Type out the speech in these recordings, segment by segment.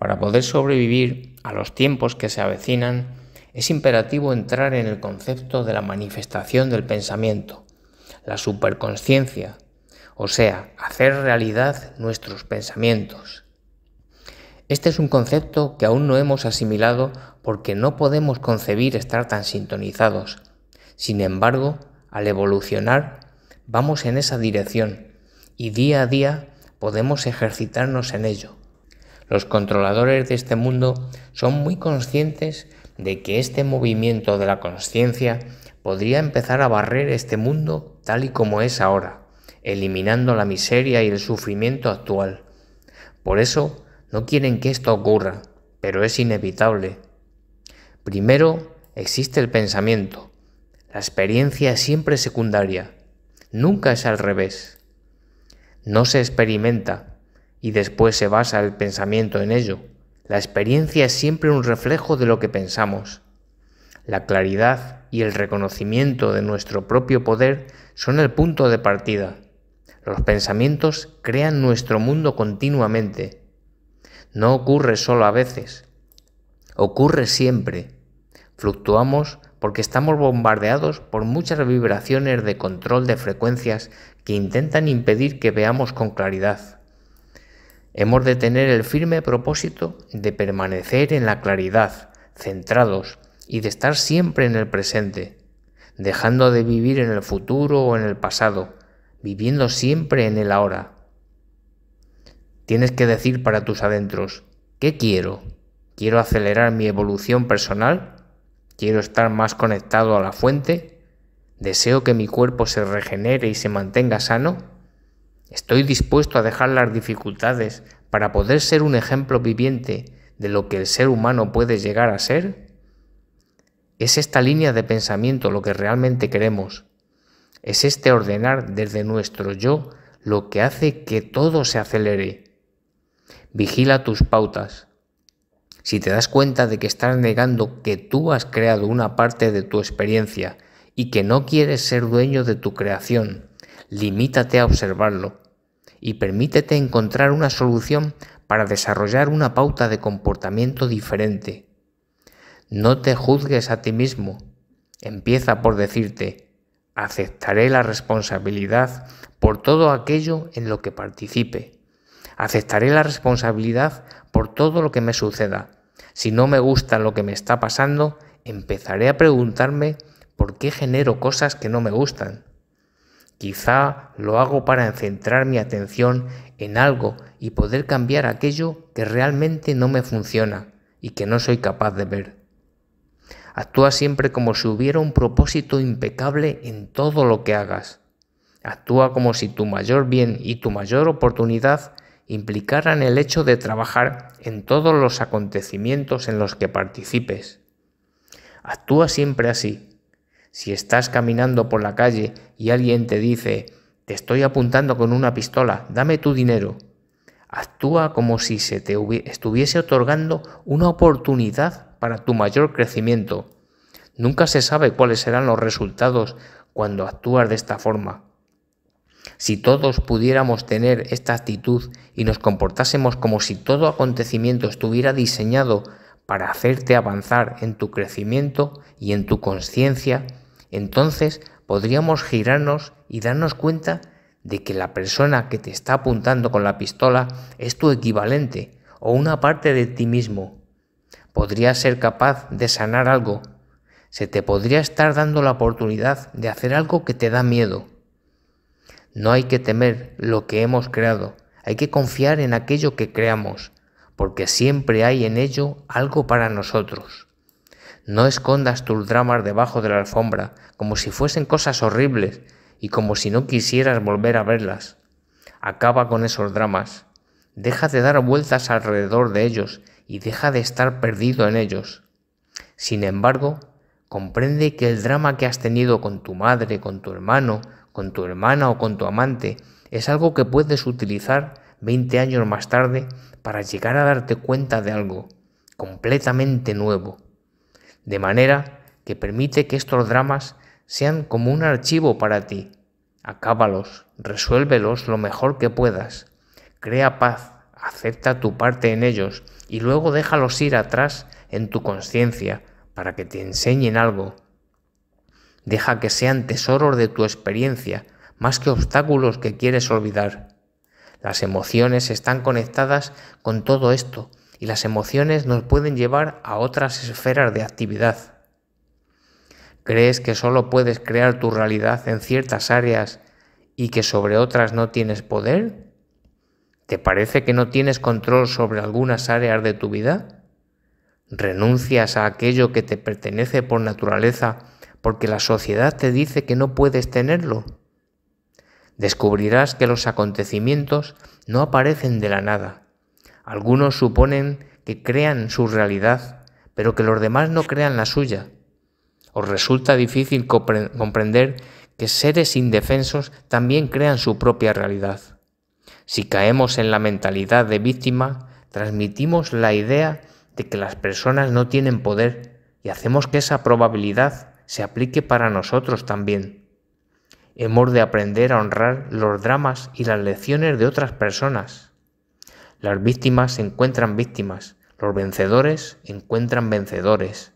Para poder sobrevivir a los tiempos que se avecinan, es imperativo entrar en el concepto de la manifestación del pensamiento, la superconsciencia, o sea, hacer realidad nuestros pensamientos. Este es un concepto que aún no hemos asimilado porque no podemos concebir estar tan sintonizados. Sin embargo, al evolucionar, vamos en esa dirección y día a día podemos ejercitarnos en ello. Los controladores de este mundo son muy conscientes de que este movimiento de la conciencia podría empezar a barrer este mundo tal y como es ahora, eliminando la miseria y el sufrimiento actual. Por eso no quieren que esto ocurra, pero es inevitable. Primero existe el pensamiento. La experiencia es siempre secundaria. Nunca es al revés. No se experimenta, y después se basa el pensamiento en ello. La experiencia es siempre un reflejo de lo que pensamos. La claridad y el reconocimiento de nuestro propio poder son el punto de partida. Los pensamientos crean nuestro mundo continuamente. No ocurre solo a veces, ocurre siempre. Fluctuamos porque estamos bombardeados por muchas vibraciones de control de frecuencias que intentan impedir que veamos con claridad. Hemos de tener el firme propósito de permanecer en la claridad, centrados y de estar siempre en el presente, dejando de vivir en el futuro o en el pasado, viviendo siempre en el ahora. Tienes que decir para tus adentros, ¿qué quiero? ¿Quiero acelerar mi evolución personal? ¿Quiero estar más conectado a la fuente? ¿Deseo que mi cuerpo se regenere y se mantenga sano? Estoy dispuesto a dejar las dificultades para poder ser un ejemplo viviente de lo que el ser humano puede llegar a ser. Es esta línea de pensamiento lo que realmente queremos. Es este ordenar desde nuestro yo lo que hace que todo se acelere. Vigila tus pautas. Si te das cuenta de que estás negando que tú has creado una parte de tu experiencia y que no quieres ser dueño de tu creación, limítate a observarlo y permítete encontrar una solución para desarrollar una pauta de comportamiento diferente. No te juzgues a ti mismo. Empieza por decirte, aceptaré la responsabilidad por todo aquello en lo que participe. Aceptaré la responsabilidad por todo lo que me suceda. Si no me gusta lo que me está pasando, empezaré a preguntarme por qué genero cosas que no me gustan. Quizá lo hago para centrar mi atención en algo y poder cambiar aquello que realmente no me funciona y que no soy capaz de ver. Actúa siempre como si hubiera un propósito impecable en todo lo que hagas. Actúa como si tu mayor bien y tu mayor oportunidad implicaran el hecho de trabajar en todos los acontecimientos en los que participes. Actúa siempre así, si estás caminando por la calle y alguien te dice, te estoy apuntando con una pistola, dame tu dinero, actúa como si se te estuviese otorgando una oportunidad para tu mayor crecimiento. Nunca se sabe cuáles serán los resultados cuando actúas de esta forma. Si todos pudiéramos tener esta actitud y nos comportásemos como si todo acontecimiento estuviera diseñado para hacerte avanzar en tu crecimiento y en tu conciencia, entonces podríamos girarnos y darnos cuenta de que la persona que te está apuntando con la pistola es tu equivalente o una parte de ti mismo. Podrías ser capaz de sanar algo. Se te podría estar dando la oportunidad de hacer algo que te da miedo. No hay que temer lo que hemos creado, hay que confiar en aquello que creamos, porque siempre hay en ello algo para nosotros. No escondas tus dramas debajo de la alfombra, como si fuesen cosas horribles y como si no quisieras volver a verlas. Acaba con esos dramas. Deja de dar vueltas alrededor de ellos y deja de estar perdido en ellos. Sin embargo, comprende que el drama que has tenido con tu madre, con tu hermano, con tu hermana o con tu amante es algo que puedes utilizar 20 años más tarde para llegar a darte cuenta de algo completamente nuevo de manera que permite que estos dramas sean como un archivo para ti. Acábalos, resuélvelos lo mejor que puedas. Crea paz, acepta tu parte en ellos y luego déjalos ir atrás en tu conciencia para que te enseñen algo. Deja que sean tesoros de tu experiencia, más que obstáculos que quieres olvidar. Las emociones están conectadas con todo esto y las emociones nos pueden llevar a otras esferas de actividad. ¿Crees que solo puedes crear tu realidad en ciertas áreas y que sobre otras no tienes poder? ¿Te parece que no tienes control sobre algunas áreas de tu vida? ¿Renuncias a aquello que te pertenece por naturaleza porque la sociedad te dice que no puedes tenerlo? Descubrirás que los acontecimientos no aparecen de la nada, algunos suponen que crean su realidad, pero que los demás no crean la suya. Os resulta difícil comprender que seres indefensos también crean su propia realidad. Si caemos en la mentalidad de víctima, transmitimos la idea de que las personas no tienen poder y hacemos que esa probabilidad se aplique para nosotros también. Hemos de aprender a honrar los dramas y las lecciones de otras personas. Las víctimas encuentran víctimas, los vencedores encuentran vencedores.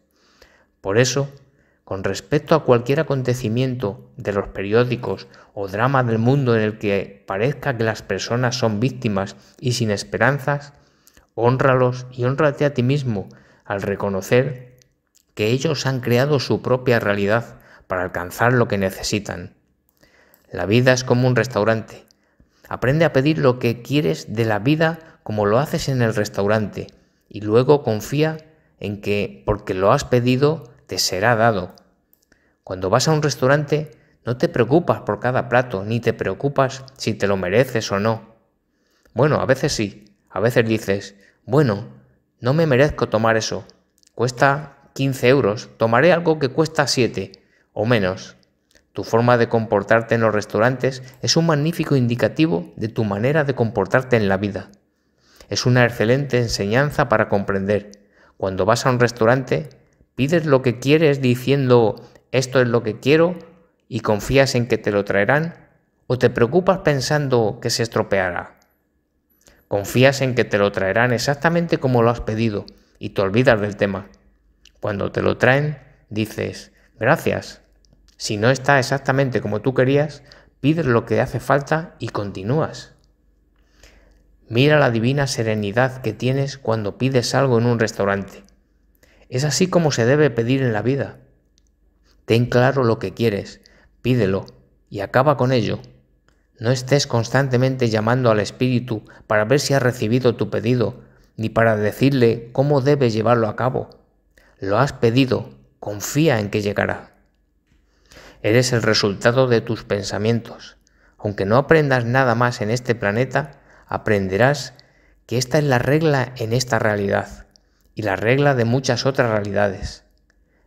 Por eso, con respecto a cualquier acontecimiento de los periódicos o drama del mundo en el que parezca que las personas son víctimas y sin esperanzas, honralos y honrate a ti mismo al reconocer que ellos han creado su propia realidad para alcanzar lo que necesitan. La vida es como un restaurante. Aprende a pedir lo que quieres de la vida como lo haces en el restaurante y luego confía en que porque lo has pedido te será dado. Cuando vas a un restaurante no te preocupas por cada plato ni te preocupas si te lo mereces o no. Bueno, a veces sí, a veces dices, bueno, no me merezco tomar eso, cuesta 15 euros, tomaré algo que cuesta 7 o menos. Tu forma de comportarte en los restaurantes es un magnífico indicativo de tu manera de comportarte en la vida. Es una excelente enseñanza para comprender. Cuando vas a un restaurante, pides lo que quieres diciendo esto es lo que quiero y confías en que te lo traerán o te preocupas pensando que se estropeará. Confías en que te lo traerán exactamente como lo has pedido y te olvidas del tema. Cuando te lo traen, dices, gracias. Si no está exactamente como tú querías, pides lo que hace falta y continúas. Mira la divina serenidad que tienes cuando pides algo en un restaurante. Es así como se debe pedir en la vida. Ten claro lo que quieres, pídelo y acaba con ello. No estés constantemente llamando al Espíritu para ver si ha recibido tu pedido, ni para decirle cómo debes llevarlo a cabo. Lo has pedido, confía en que llegará. Eres el resultado de tus pensamientos. Aunque no aprendas nada más en este planeta, aprenderás que esta es la regla en esta realidad y la regla de muchas otras realidades.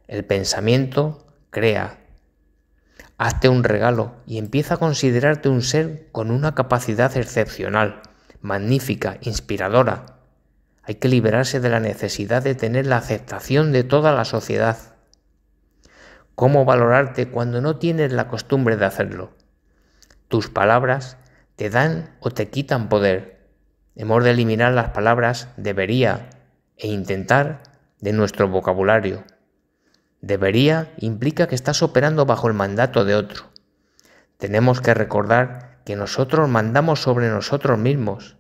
El pensamiento crea. Hazte un regalo y empieza a considerarte un ser con una capacidad excepcional, magnífica, inspiradora. Hay que liberarse de la necesidad de tener la aceptación de toda la sociedad. ¿Cómo valorarte cuando no tienes la costumbre de hacerlo? Tus palabras te dan o te quitan poder. Hemos de eliminar las palabras debería e intentar de nuestro vocabulario. Debería implica que estás operando bajo el mandato de otro. Tenemos que recordar que nosotros mandamos sobre nosotros mismos.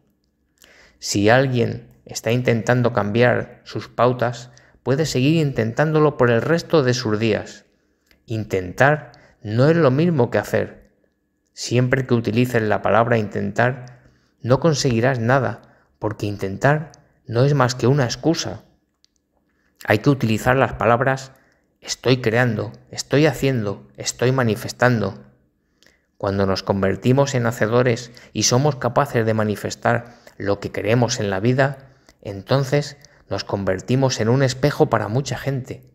Si alguien está intentando cambiar sus pautas, puede seguir intentándolo por el resto de sus días. Intentar no es lo mismo que hacer. Siempre que utilices la palabra intentar, no conseguirás nada, porque intentar no es más que una excusa. Hay que utilizar las palabras estoy creando, estoy haciendo, estoy manifestando. Cuando nos convertimos en hacedores y somos capaces de manifestar lo que queremos en la vida, entonces nos convertimos en un espejo para mucha gente.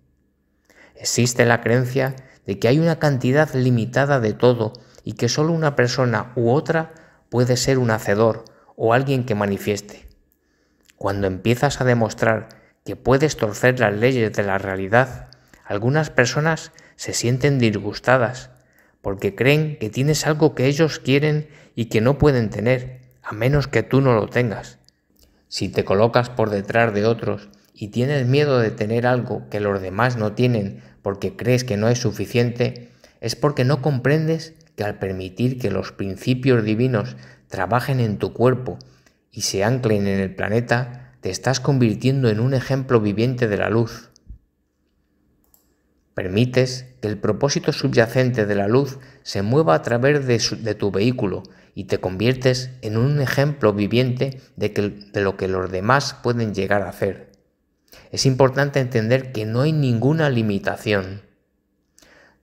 Existe la creencia de que hay una cantidad limitada de todo y que solo una persona u otra puede ser un hacedor o alguien que manifieste. Cuando empiezas a demostrar que puedes torcer las leyes de la realidad, algunas personas se sienten disgustadas porque creen que tienes algo que ellos quieren y que no pueden tener, a menos que tú no lo tengas. Si te colocas por detrás de otros y tienes miedo de tener algo que los demás no tienen porque crees que no es suficiente, es porque no comprendes al permitir que los principios divinos trabajen en tu cuerpo y se anclen en el planeta, te estás convirtiendo en un ejemplo viviente de la luz. Permites que el propósito subyacente de la luz se mueva a través de, tu vehículo y te conviertes en un ejemplo viviente de lo que los demás pueden llegar a hacer. Es importante entender que no hay ninguna limitación.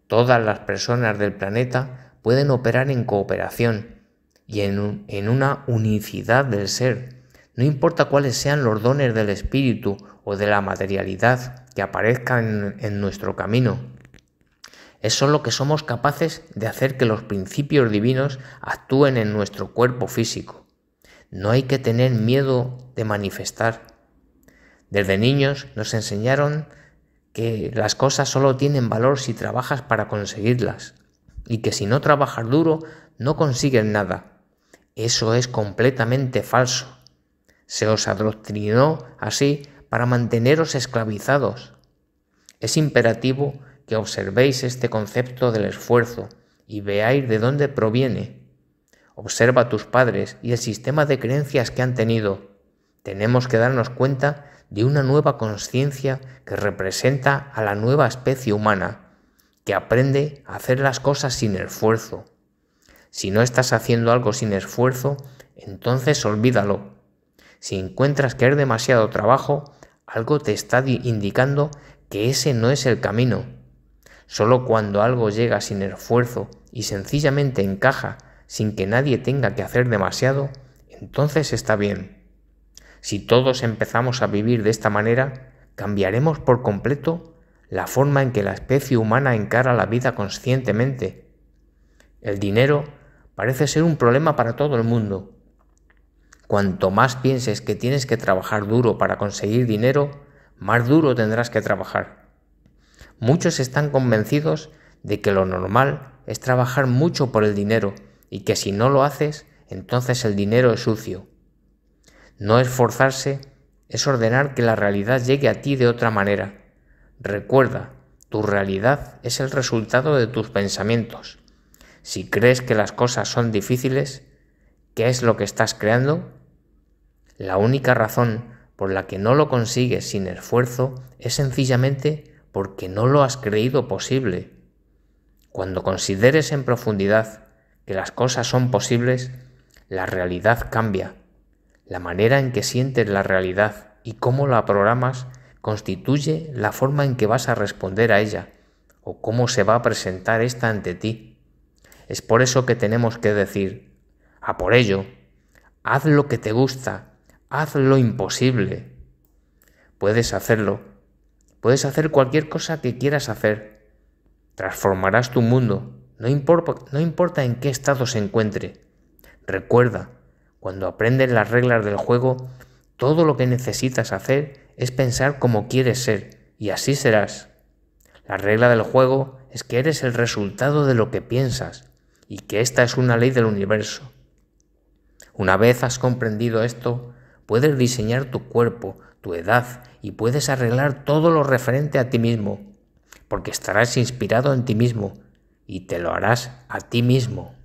Todas las personas del planeta pueden operar en cooperación y en, una unicidad del ser, no importa cuáles sean los dones del espíritu o de la materialidad que aparezcan en, en nuestro camino. Es solo que somos capaces de hacer que los principios divinos actúen en nuestro cuerpo físico. No hay que tener miedo de manifestar. Desde niños nos enseñaron que las cosas solo tienen valor si trabajas para conseguirlas y que si no trabajar duro no consiguen nada. Eso es completamente falso. Se os adoctrinó así para manteneros esclavizados. Es imperativo que observéis este concepto del esfuerzo y veáis de dónde proviene. Observa a tus padres y el sistema de creencias que han tenido. Tenemos que darnos cuenta de una nueva conciencia que representa a la nueva especie humana que aprende a hacer las cosas sin esfuerzo. Si no estás haciendo algo sin esfuerzo, entonces olvídalo. Si encuentras que es demasiado trabajo, algo te está indicando que ese no es el camino. Solo cuando algo llega sin esfuerzo y sencillamente encaja sin que nadie tenga que hacer demasiado, entonces está bien. Si todos empezamos a vivir de esta manera, cambiaremos por completo la forma en que la especie humana encara la vida conscientemente. El dinero parece ser un problema para todo el mundo. Cuanto más pienses que tienes que trabajar duro para conseguir dinero, más duro tendrás que trabajar. Muchos están convencidos de que lo normal es trabajar mucho por el dinero y que si no lo haces, entonces el dinero es sucio. No esforzarse es ordenar que la realidad llegue a ti de otra manera. Recuerda, tu realidad es el resultado de tus pensamientos. Si crees que las cosas son difíciles, ¿qué es lo que estás creando? La única razón por la que no lo consigues sin esfuerzo es sencillamente porque no lo has creído posible. Cuando consideres en profundidad que las cosas son posibles, la realidad cambia. La manera en que sientes la realidad y cómo la programas constituye la forma en que vas a responder a ella o cómo se va a presentar ésta ante ti. Es por eso que tenemos que decir, a por ello, haz lo que te gusta, haz lo imposible. Puedes hacerlo, puedes hacer cualquier cosa que quieras hacer. Transformarás tu mundo, no, importa, no importa en qué estado se encuentre. Recuerda, cuando aprendes las reglas del juego, todo lo que necesitas hacer es pensar como quieres ser, y así serás. La regla del juego es que eres el resultado de lo que piensas, y que esta es una ley del universo. Una vez has comprendido esto, puedes diseñar tu cuerpo, tu edad, y puedes arreglar todo lo referente a ti mismo, porque estarás inspirado en ti mismo, y te lo harás a ti mismo.